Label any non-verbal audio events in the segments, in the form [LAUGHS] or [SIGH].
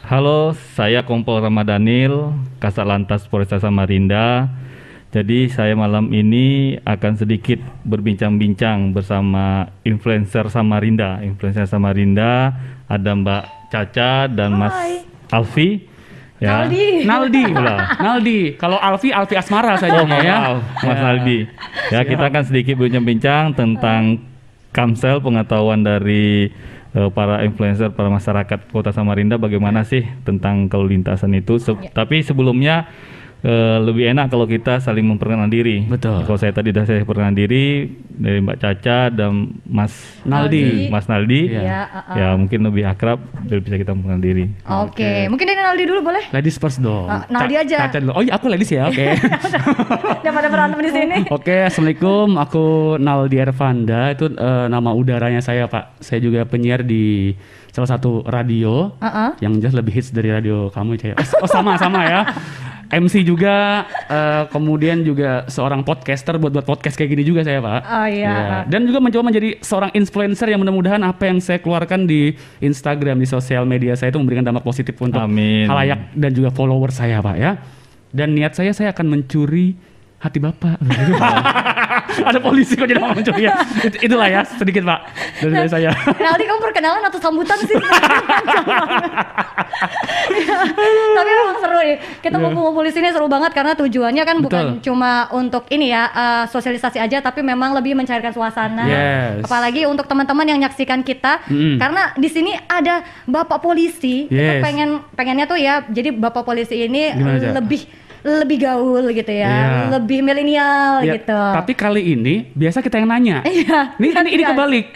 Halo, saya Kompol Ramadhanil Kasat Lantas Polresta Samarinda. Jadi saya malam ini akan sedikit berbincang-bincang bersama influencer Samarinda. Influencer Samarinda ada Mbak Caca dan Hai. Mas Alfi. Ya. Naldi. Naldi [LAUGHS] Naldi. Kalau Alfi, Alfi Asmara saja oh, ya. Mas Naldi, ya. ya, kita akan sedikit berbincang-bincang tentang Kamsel pengetahuan dari uh, para influencer para masyarakat Kota Samarinda bagaimana iya. sih tentang kelintasan itu Se ya. tapi sebelumnya Eh, lebih enak kalau kita saling memperkenalkan diri. Betul. Kalau saya tadi sudah saya perkenalkan diri dari Mbak Caca dan Mas Naldi, Mas Naldi. Iya. Iya, ya, uh-uh. ya, uh, uh. mungkin lebih akrab dari bisa kita memperkenalkan diri. Oke, okay. okay. mungkin dari Naldi dulu boleh? Ladies first dong. Uh, Naldi aja. Caca dulu. Oh iya aku ladies ya. Oke. Okay. [LAUGHS] Udah pada berantem di sini. [LAUGHS] Oke, okay, assalamualaikum. Aku Naldi Ervanda. Itu uh, nama udaranya saya Pak. Saya juga penyiar di salah satu radio uh -uh. yang jelas lebih hits dari radio kamu Caca. Oh, oh sama sama ya. MC juga, uh, kemudian juga seorang podcaster buat buat podcast kayak gini juga saya pak. Oh iya. Yeah. Dan juga mencoba menjadi seorang influencer yang mudah-mudahan apa yang saya keluarkan di Instagram di sosial media saya itu memberikan dampak positif untuk halayak dan juga follower saya pak ya. Dan niat saya saya akan mencuri hati bapak. [LAUGHS] Ada polisi kok jadi mau ya. It, itulah ya sedikit pak dari, nah, saya. Nanti kamu perkenalan atau sambutan sih. ya, [LAUGHS] tapi memang seru nih. Ya. Kita yeah. mau polisi ini seru banget karena tujuannya kan Betul. bukan cuma untuk ini ya uh, sosialisasi aja, tapi memang lebih mencairkan suasana. Yes. Apalagi untuk teman-teman yang nyaksikan kita, mm. karena di sini ada bapak polisi. Yes. Kita pengen pengennya tuh ya, jadi bapak polisi ini Gimana lebih aja? lebih gaul gitu ya, yeah. lebih milenial yeah. gitu. Tapi kali ini biasa kita yang nanya. [LAUGHS] Iya. ini, kan [LAUGHS] ini, ini iya. kebalik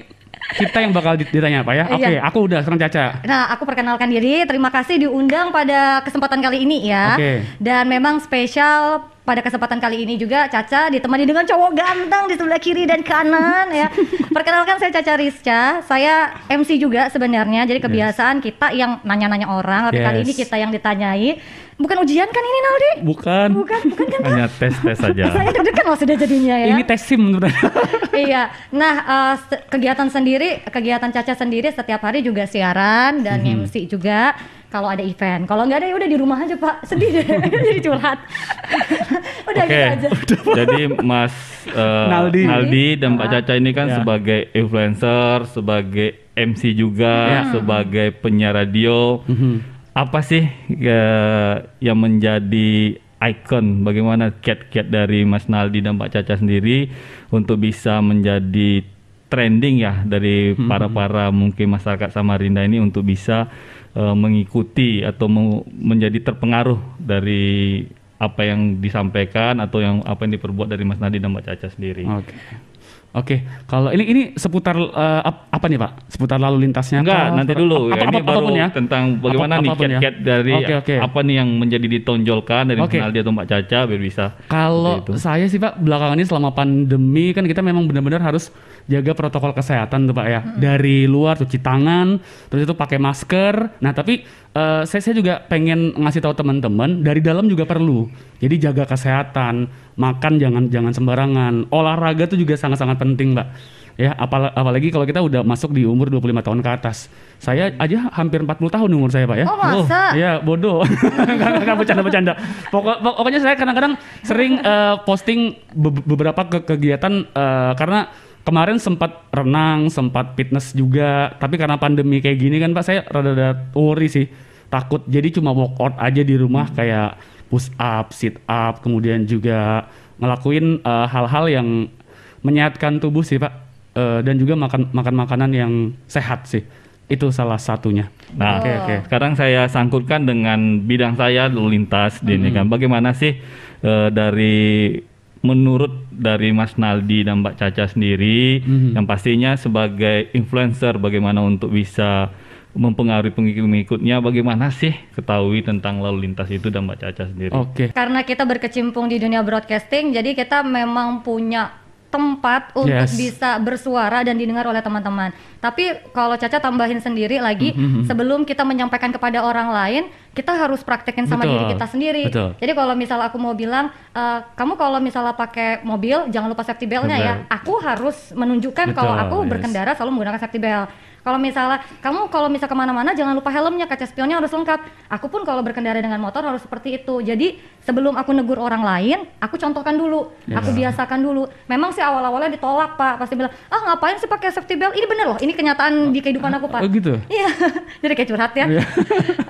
kita yang bakal ditanya apa ya? Iya. Oke, okay, iya. aku udah sekarang Caca. Nah, aku perkenalkan diri. Terima kasih diundang pada kesempatan kali ini ya. Okay. Dan memang spesial pada kesempatan kali ini juga Caca ditemani dengan cowok ganteng di sebelah kiri dan kanan ya. [LAUGHS] Perkenalkan saya Caca Rizca, saya MC juga sebenarnya. Jadi kebiasaan yes. kita yang nanya-nanya orang, tapi yes. kali ini kita yang ditanyai. Bukan ujian kan ini Naldi? Bukan. Bukan, bukan kan? Hanya tes-tes saja. [LAUGHS] saya deg-degan loh sudah jadinya ya. Ini tes sim [LAUGHS] Iya. Nah, uh, kegiatan sendiri, kegiatan Caca sendiri setiap hari juga siaran dan hmm. MC juga kalau ada event. Kalau nggak ada ya udah di rumah aja Pak. Sedih deh, [LAUGHS] [LAUGHS] jadi curhat. [LAUGHS] udah okay. gitu aja. Jadi Mas uh, Naldi. Naldi dan Pak ah. Caca ini kan ya. sebagai influencer, sebagai MC juga, ya. Hmm. sebagai penyiar radio. Hmm. Apa sih uh, yang menjadi ikon bagaimana cat cat dari Mas Naldi dan Pak Caca sendiri untuk bisa menjadi trending ya dari para-para hmm. mungkin masyarakat Samarinda ini untuk bisa uh, mengikuti atau menjadi terpengaruh dari apa yang disampaikan atau yang apa yang diperbuat dari Mas Nadi dan Mbak Caca sendiri. Oke. Okay. Oke, okay. kalau ini ini seputar uh, apa nih Pak? Seputar lalu lintasnya? Enggak, nanti dulu. Apa, ya. Ini apa, baru ya? tentang bagaimana apa, nih ya. kiat-kiat ya? dari okay, okay. apa nih yang menjadi ditonjolkan dari okay. dia atau Mbak Caca biar bisa. Kalau saya sih Pak, belakangan ini selama pandemi kan kita memang benar-benar harus jaga protokol kesehatan tuh Pak ya. Hmm. Dari luar cuci tangan, terus itu pakai masker. Nah tapi uh, saya saya juga pengen ngasih tahu teman-teman dari dalam juga perlu. Jadi jaga kesehatan, makan jangan jangan sembarangan. Olahraga itu juga sangat-sangat penting, Mbak. Ya, apal apalagi kalau kita udah masuk di umur 25 tahun ke atas. Saya aja hampir 40 tahun umur saya, Pak ya. Oh, masa? Oh, iya, bodoh. Enggak [LAUGHS] bercanda-bercanda. Pokok, pokoknya saya kadang-kadang sering uh, posting be beberapa ke kegiatan uh, karena kemarin sempat renang, sempat fitness juga, tapi karena pandemi kayak gini kan Pak, saya rada-rada worry sih, takut. Jadi cuma workout aja di rumah kayak push up, sit up, kemudian juga ngelakuin eh, hal-hal uh, yang menyehatkan tubuh sih pak uh, dan juga makan makan makanan yang sehat sih itu salah satunya. Nah, oh. Okay, okay. Sekarang saya sangkutkan dengan bidang saya lalu lintas hmm. ini kan. Bagaimana sih uh, dari menurut dari Mas Naldi dan Mbak Caca sendiri -hmm. yang pastinya sebagai influencer bagaimana untuk bisa mempengaruhi pengikut-pengikutnya bagaimana sih ketahui tentang lalu lintas itu dan Mbak Caca sendiri? Oke. Okay. Karena kita berkecimpung di dunia broadcasting jadi kita memang punya tempat untuk yes. bisa bersuara dan didengar oleh teman-teman. Tapi kalau Caca tambahin sendiri lagi, mm -hmm. sebelum kita menyampaikan kepada orang lain, kita harus praktekin sama Betul. diri kita sendiri. Betul. Jadi kalau misal aku mau bilang, e, kamu kalau misalnya pakai mobil, jangan lupa safety beltnya ya. Aku harus menunjukkan Betul, kalau aku yes. berkendara selalu menggunakan safety belt. Kalau misalnya kamu kalau misal kemana-mana jangan lupa helmnya, kaca spionnya harus lengkap. Aku pun kalau berkendara dengan motor harus seperti itu. Jadi sebelum aku negur orang lain, aku contohkan dulu, ya. aku biasakan dulu. Memang sih awal-awalnya ditolak pak, pasti bilang ah ngapain sih pakai safety belt? Ini bener loh, ini kenyataan oh, di kehidupan aku pak. Oh gitu. Iya, [LAUGHS] jadi kayak curhat ya. Iya.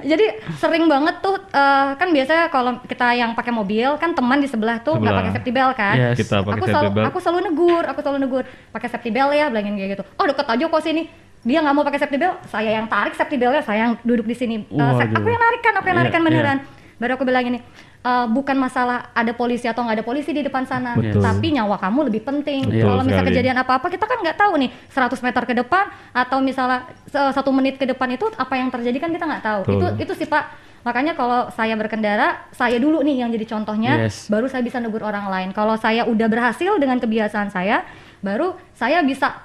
[LAUGHS] jadi sering banget tuh uh, kan biasanya kalau kita yang pakai mobil kan teman di sebelah tuh nggak pakai safety belt kan? Yes. Kita pakai aku selalu, belt. Aku selalu negur, aku selalu negur pakai safety belt ya, bilangin kayak gitu. Oh deket aja kok sini dia nggak mau pakai safety belt saya yang tarik safety beltnya saya yang duduk di sini uh, aku yang narik kan aku yang iya, narik kan yeah, beneran yeah. baru aku bilang ini uh, bukan masalah ada polisi atau nggak ada polisi di depan sana, Betul. tapi nyawa kamu lebih penting. Kalau misalnya kejadian apa-apa, kita kan nggak tahu nih 100 meter ke depan atau misalnya eh, satu menit ke depan itu apa yang terjadi kan kita nggak tahu. Itu itu sih Pak. Makanya kalau saya berkendara, saya dulu nih yang jadi contohnya, yes. baru saya bisa negur orang lain. Kalau saya udah berhasil dengan kebiasaan saya, baru saya bisa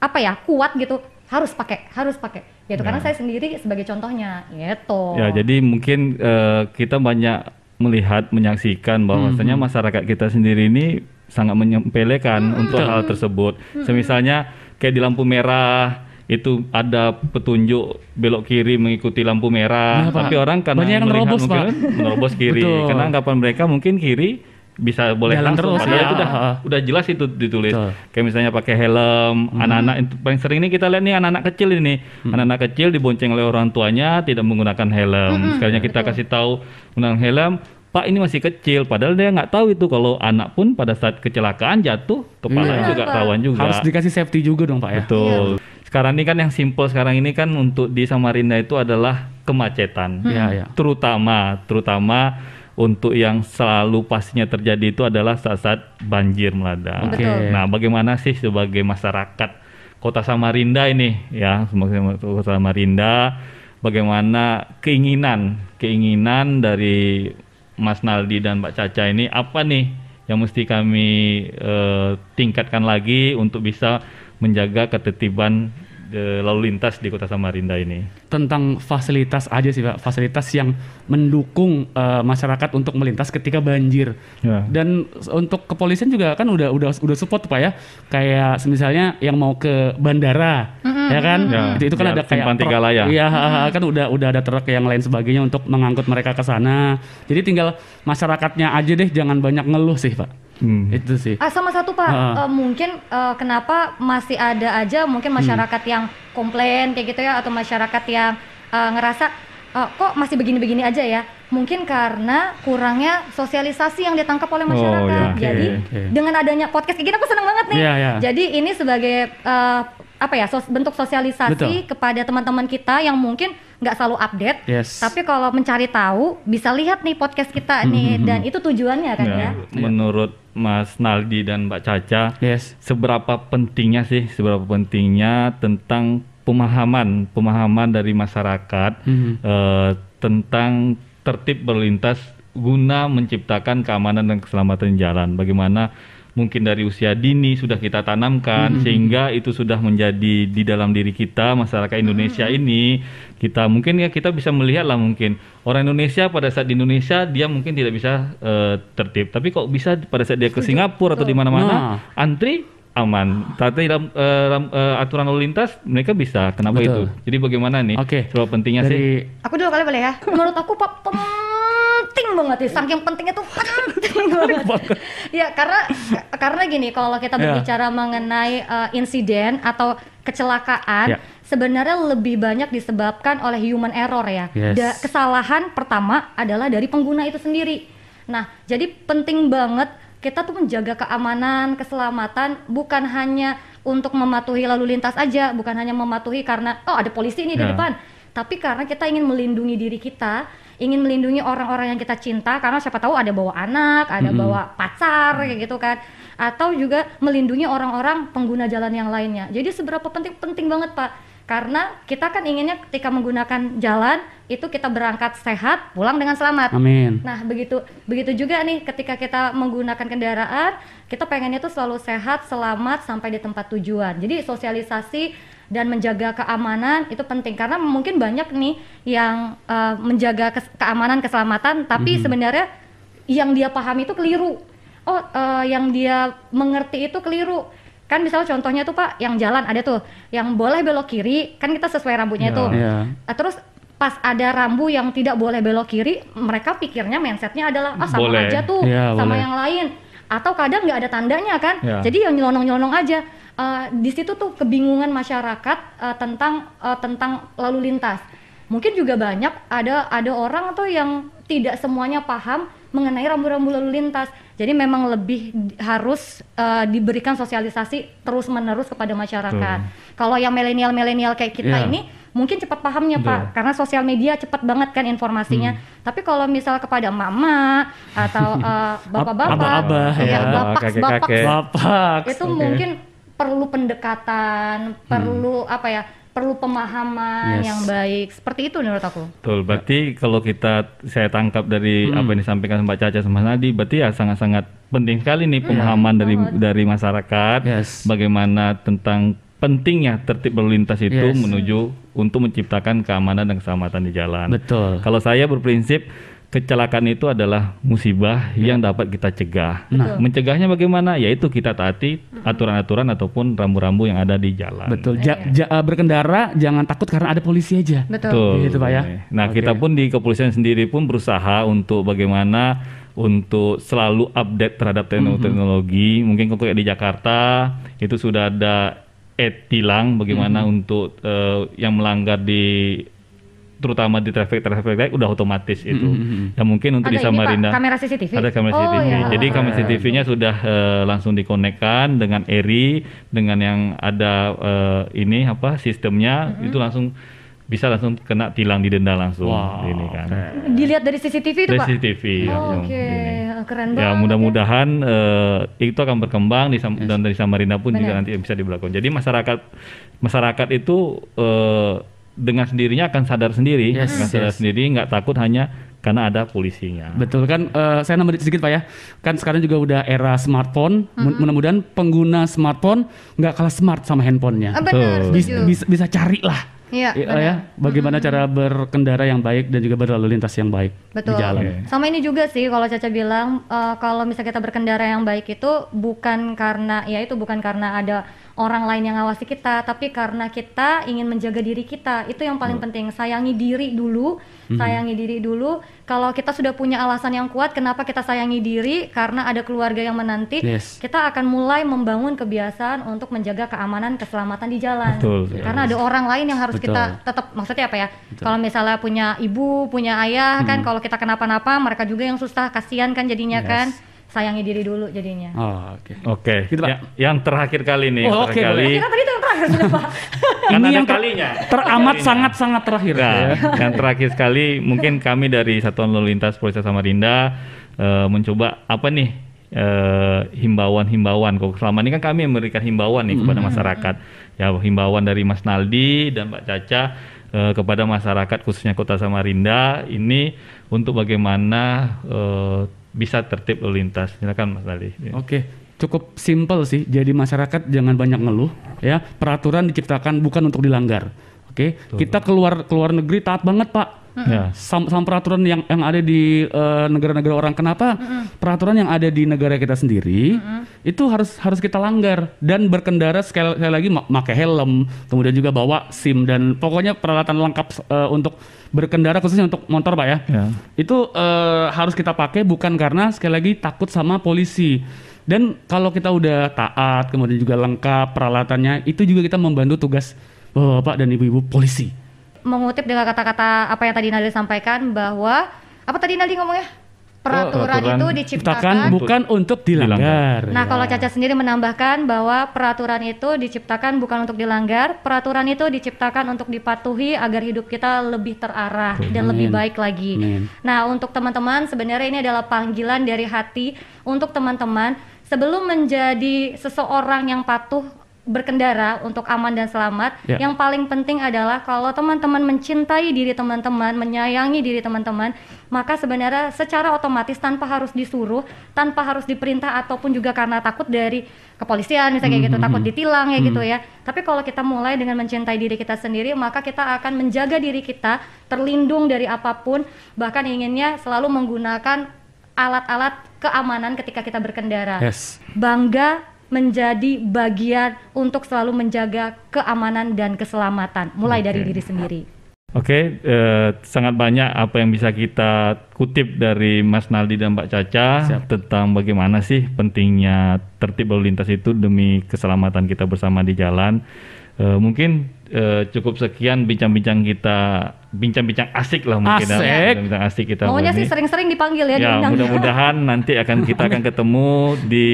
apa ya kuat gitu harus pakai harus pakai gitu nah. karena saya sendiri sebagai contohnya gitu ya jadi mungkin uh, kita banyak melihat menyaksikan bahwasanya -hmm. masyarakat kita sendiri ini sangat menyempelekan -hmm. untuk hal tersebut hmm. semisalnya kayak di lampu merah itu ada petunjuk belok kiri mengikuti lampu merah, nah, tapi Pak. orang karena banyak yang melihat, mungkin menerobos kiri. [LAUGHS] karena anggapan mereka mungkin kiri bisa boleh Jalan langsung terus, ya. itu udah ah. udah jelas itu ditulis. Tuh. Kayak misalnya pakai helm, hmm. anak-anak hmm. paling sering ini kita lihat nih anak-anak kecil ini. anak hmm. Anak-anak kecil dibonceng oleh orang tuanya tidak menggunakan helm. Hmm, hmm. Sekalinya kita Betul. kasih tahu menggunakan helm, Pak ini masih kecil padahal dia nggak tahu itu kalau anak pun pada saat kecelakaan jatuh kepala hmm. Iya, juga rawan juga. Harus dikasih safety juga dong Pak ya. Betul. Ya. Sekarang ini kan yang simple sekarang ini kan untuk di Samarinda itu adalah kemacetan. Hmm. Ya, ya. Terutama terutama untuk yang selalu pastinya terjadi itu adalah saat-saat banjir melanda. Okay. Nah, bagaimana sih sebagai masyarakat Kota Samarinda ini ya, sebagai Kota Samarinda bagaimana keinginan keinginan dari Mas Naldi dan Mbak Caca ini apa nih yang mesti kami uh, tingkatkan lagi untuk bisa menjaga ketertiban e, lalu lintas di Kota Samarinda ini? Tentang fasilitas aja sih Pak, fasilitas yang mendukung e, masyarakat untuk melintas ketika banjir. Ya. Dan untuk kepolisian juga kan udah udah udah support Pak ya. Kayak misalnya yang mau ke bandara mm-hmm. ya kan? Ya. Itu, itu kan ya, ada kayak tiga layang. Iya, mm-hmm. kan udah udah ada truk yang lain sebagainya untuk mengangkut mereka ke sana. Jadi tinggal masyarakatnya aja deh jangan banyak ngeluh sih Pak. Hmm. Itu sih. Ah, sama satu Pak, uh, mungkin uh, kenapa masih ada aja mungkin hmm. masyarakat hmm. yang komplain kayak gitu ya atau masyarakat yang uh, ngerasa uh, kok masih begini-begini aja ya. Mungkin karena kurangnya sosialisasi yang ditangkap oleh oh, masyarakat. Ya, oh, yeah. Jadi okay, dengan adanya podcast kayak gini aku seneng banget nih. Yeah, yeah. Jadi ini sebagai uh, apa ya sos, bentuk sosialisasi Betul. kepada teman-teman kita yang mungkin nggak selalu update. Yes. Tapi kalau mencari tahu bisa lihat nih podcast kita nih mm -hmm. dan itu tujuannya kan ya. ya? Menurut Mas Naldi dan Mbak Caca, yes. seberapa pentingnya sih seberapa pentingnya tentang pemahaman pemahaman dari masyarakat mm -hmm. eh, tentang tertib berlintas guna menciptakan keamanan dan keselamatan jalan. Bagaimana mungkin dari usia dini sudah kita tanamkan -hmm. sehingga itu sudah menjadi di dalam diri kita masyarakat Indonesia -hmm. ini kita mungkin ya kita bisa melihat lah mungkin orang Indonesia pada saat di Indonesia dia mungkin tidak bisa uh, tertib tapi kok bisa pada saat dia ke Singapura atau di mana-mana nah. antri aman. Tapi dalam uh, uh, aturan lalu lintas mereka bisa. Kenapa Betul. itu? Jadi bagaimana nih? Oke. Okay. Coba pentingnya Dari... sih. Aku dulu kali boleh ya. [LAUGHS] Menurut aku Pak penting banget ya saking pentingnya tuh [LAUGHS] penting banget ya karena karena gini kalau kita ya. berbicara yeah. mengenai uh, insiden atau kecelakaan yeah. sebenarnya lebih banyak disebabkan oleh human error ya yes. da kesalahan pertama adalah dari pengguna itu sendiri nah jadi penting banget kita tuh menjaga keamanan, keselamatan bukan hanya untuk mematuhi lalu lintas aja, bukan hanya mematuhi karena oh ada polisi ini yeah. di ya. depan, tapi karena kita ingin melindungi diri kita ingin melindungi orang-orang yang kita cinta karena siapa tahu ada bawa anak ada -hmm. bawa pacar kayak mm. gitu kan atau juga melindungi orang-orang pengguna jalan yang lainnya jadi seberapa penting penting banget pak karena kita kan inginnya ketika menggunakan jalan itu kita berangkat sehat pulang dengan selamat. Amin. Nah begitu begitu juga nih ketika kita menggunakan kendaraan kita pengennya tuh selalu sehat selamat sampai di tempat tujuan. Jadi sosialisasi dan menjaga keamanan itu penting karena mungkin banyak nih yang uh, menjaga ke keamanan keselamatan tapi mm -hmm. sebenarnya yang dia pahami itu keliru oh uh, yang dia mengerti itu keliru kan misalnya contohnya tuh pak yang jalan ada tuh yang boleh belok kiri kan kita sesuai rambutnya yeah. tuh yeah. Ya. terus pas ada rambu yang tidak boleh belok kiri mereka pikirnya mindsetnya adalah ah oh, sama boleh. aja tuh yeah, sama boleh. yang lain atau kadang nggak ada tandanya kan yeah. jadi yang nyelonong nyelonong aja uh, di situ tuh kebingungan masyarakat uh, tentang uh, tentang lalu lintas mungkin juga banyak ada ada orang tuh yang tidak semuanya paham mengenai rambu-rambu lalu lintas. Jadi memang lebih harus uh, diberikan sosialisasi terus-menerus kepada masyarakat. Kalau yang milenial-milenial kayak kita yeah. ini mungkin cepat pahamnya Pak iya. karena sosial media cepat banget kan informasinya. Hmm. Tapi kalau misal kepada mama atau [LAUGHS] bapak bapak-bapak, ya, bapak, ya, bapak, bapak, itu okay. mungkin perlu pendekatan, hmm. perlu apa ya? perlu pemahaman yes. yang baik. Seperti itu menurut aku. Betul. Berarti ya. kalau kita saya tangkap dari hmm. apa yang disampaikan Mbak Caca sama Nadi, berarti ya sangat-sangat penting sekali nih hmm. pemahaman hmm. dari banget. dari masyarakat yes. bagaimana tentang pentingnya tertib berlalu lintas itu yes. menuju untuk menciptakan keamanan dan keselamatan di jalan. Betul. Kalau saya berprinsip kecelakaan itu adalah musibah ya. yang dapat kita cegah. Nah, mencegahnya bagaimana? Yaitu kita taati aturan-aturan ataupun rambu-rambu yang ada di jalan. Betul. Ja, iya. ja, eh, berkendara jangan takut karena ada polisi aja. Betul. Gitu Pak ya. Nah, okay. kita pun di kepolisian sendiri pun berusaha untuk bagaimana untuk selalu update terhadap teknologi. Mm -hmm. Mungkin kalau di Jakarta itu sudah ada etilang bagaimana mm -hmm. untuk uh, yang melanggar di terutama di traffic traffic light udah otomatis hmm, itu. Mm-hmm. Dan hmm, hmm. Ya, mungkin untuk ada di Samarinda ini, kamera CCTV. Ada kamera oh, CCTV. Iya. Jadi kamera CCTV-nya sudah uh, langsung dikonekkan dengan ERI dengan yang ada uh, ini apa sistemnya mm-hmm. itu langsung bisa langsung kena tilang di denda langsung wow, ini kan. Okay. Dilihat dari CCTV itu dari Pak. CCTV. Ya, oh, Oke, okay. keren ya, banget. Ya, mudah-mudahan ya. uh, itu akan berkembang di yes. dan dari Samarinda pun Bener. juga nanti bisa diberlakukan. Jadi masyarakat masyarakat itu uh, dengan sendirinya akan sadar sendiri, yes, dengan sadar yes. sendiri, nggak takut hanya karena ada polisinya. Betul kan? Uh, saya nambahin sedikit pak ya. Kan sekarang juga udah era smartphone. Mm-hmm. Mudah-mudahan pengguna smartphone nggak kalah smart sama handphonenya. Oh, benar, bisa, bisa, bisa cari lah. Iya, eh, eh, ya, ya, bagaimana hmm. cara berkendara yang baik dan juga berlalu lintas yang baik Betul. di jalan. Okay. Sama ini juga sih kalau Caca bilang uh, kalau misalnya kita berkendara yang baik itu bukan karena ya itu bukan karena ada orang lain yang ngawasi kita tapi karena kita ingin menjaga diri kita itu yang paling oh. penting sayangi diri dulu hmm. sayangi diri dulu kalau kita sudah punya alasan yang kuat kenapa kita sayangi diri karena ada keluarga yang menanti yes. kita akan mulai membangun kebiasaan untuk menjaga keamanan keselamatan di jalan Betul, karena ada orang lain yang harus Betul. kita tetap maksudnya apa ya kalau misalnya punya ibu punya ayah kan hmm. kan kalau kita kenapa-napa mereka juga yang susah kasihan kan jadinya yes. kan sayangi diri dulu jadinya. Oh, oke. Okay. Okay. Gitu, ya, yang terakhir kali nih, oh, terakhir okay, kali. Kita tadi yang terakhir sudah, Pak. [LAUGHS] Ini yang kalinya. Teramat sangat-sangat terakhir. Nah, ya. yang terakhir sekali mungkin kami dari Satuan Lalu Lintas Polres Samarinda uh, mencoba apa nih himbauan eh, himbauan-himbauan kok selama ini kan kami memberikan himbauan nih kepada hmm. masyarakat. Ya, himbauan dari Mas Naldi dan Mbak Caca uh, kepada masyarakat khususnya Kota Samarinda ini untuk bagaimana uh, bisa tertib lalu lintas. Silakan Mas Ali. Iya. Oke, okay cukup simpel sih. Jadi masyarakat jangan banyak ngeluh ya. Peraturan diciptakan bukan untuk dilanggar. Oke, okay? kita keluar keluar negeri taat banget, Pak hmm Ya, sama, sama peraturan yang yang ada di negara eh, negara-negara orang. Kenapa hmm peraturan yang ada di negara kita sendiri hmm itu harus harus kita langgar dan berkendara sekali, sekali lagi pakai helm, kemudian juga bawa SIM dan pokoknya peralatan lengkap uh, untuk berkendara khususnya untuk motor, Pak ya. Yeah. Itu uh, harus kita pakai bukan karena sekali lagi takut sama polisi. Dan kalau kita udah taat, kemudian juga lengkap peralatannya, itu juga kita membantu tugas bapak dan ibu-ibu polisi mengutip dengan kata-kata apa yang tadi Nadi sampaikan bahwa apa tadi Nadi ngomongnya? Peraturan, peraturan itu diciptakan bukan untuk dilanggar. Nah, ya. kalau Caca sendiri menambahkan bahwa peraturan itu diciptakan bukan untuk dilanggar, peraturan itu diciptakan untuk dipatuhi agar hidup kita lebih terarah Amin. dan lebih baik lagi. Amin. Nah, untuk teman-teman sebenarnya ini adalah panggilan dari hati untuk teman-teman sebelum menjadi seseorang yang patuh berkendara untuk aman dan selamat. Yeah. Yang paling penting adalah kalau teman-teman mencintai diri teman-teman, menyayangi diri teman-teman, maka sebenarnya secara otomatis tanpa harus disuruh, tanpa harus diperintah ataupun juga karena takut dari kepolisian misalnya kayak gitu, mm -hmm. takut hmm. ditilang ya mm -hmm. gitu ya. Tapi kalau kita mulai dengan mencintai diri kita sendiri, maka kita akan menjaga diri kita terlindung dari apapun, bahkan inginnya selalu menggunakan alat-alat keamanan ketika kita berkendara. Yes. Bangga menjadi bagian untuk selalu menjaga keamanan dan keselamatan, mulai okay. dari diri sendiri. Oke, okay, eh, sangat banyak apa yang bisa kita kutip dari Mas Naldi dan Mbak Caca Siap. tentang bagaimana sih pentingnya tertib lalu lintas itu demi keselamatan kita bersama di jalan. Eh, mungkin Uh, cukup sekian bincang-bincang kita bincang-bincang asik lah mungkin ya. asik. Ya, bincang asik kita maunya sih sering-sering dipanggil ya, ya mudah-mudahan [LAUGHS] nanti akan kita akan ketemu di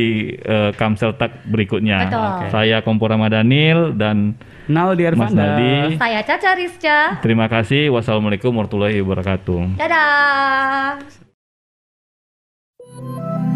uh, eh, Tak berikutnya Betul. Okay. saya Kompor Ramadhanil dan Nal di Mas Nadi, saya Caca Rizca terima kasih wassalamualaikum warahmatullahi wabarakatuh dadah